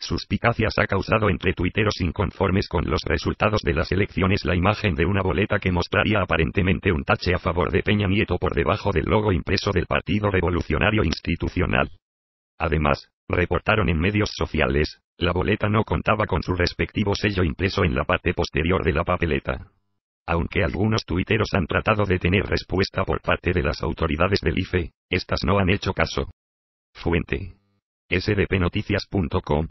Suspicacias ha causado entre tuiteros inconformes con los resultados de las elecciones la imagen de una boleta que mostraría aparentemente un tache a favor de Peña Nieto por debajo del logo impreso del Partido Revolucionario Institucional. Además, reportaron en medios sociales, la boleta no contaba con su respectivo sello impreso en la parte posterior de la papeleta. Aunque algunos tuiteros han tratado de tener respuesta por parte de las autoridades del IFE, estas no han hecho caso. Fuente. sdpnoticias.com